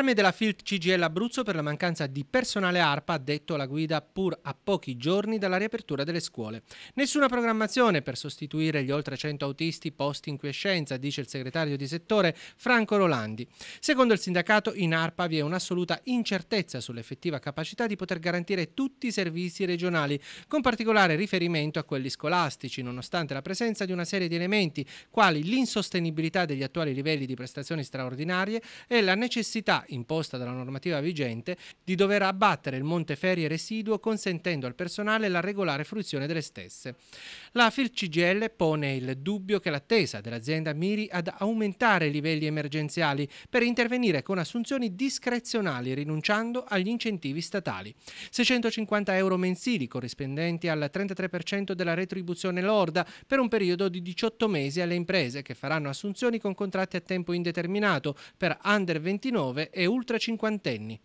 Allarme della Filt CGL Abruzzo per la mancanza di personale ARPA ha detto la guida pur a pochi giorni dalla riapertura delle scuole. Nessuna programmazione per sostituire gli oltre 100 autisti posti in quiescenza, dice il segretario di settore Franco Rolandi. Secondo il sindacato in ARPA vi è un'assoluta incertezza sull'effettiva capacità di poter garantire tutti i servizi regionali, con particolare riferimento a quelli scolastici, nonostante la presenza di una serie di elementi quali l'insostenibilità degli attuali livelli di prestazioni straordinarie e la necessità imposta dalla normativa vigente di dover abbattere il monte ferie residuo consentendo al personale la regolare fruizione delle stesse. La FIRCGL pone il dubbio che l'attesa dell'azienda miri ad aumentare i livelli emergenziali per intervenire con assunzioni discrezionali rinunciando agli incentivi statali. 650 euro mensili corrispondenti al 33% della retribuzione lorda per un periodo di 18 mesi alle imprese che faranno assunzioni con contratti a tempo indeterminato per under 29 e ultra cinquantenni.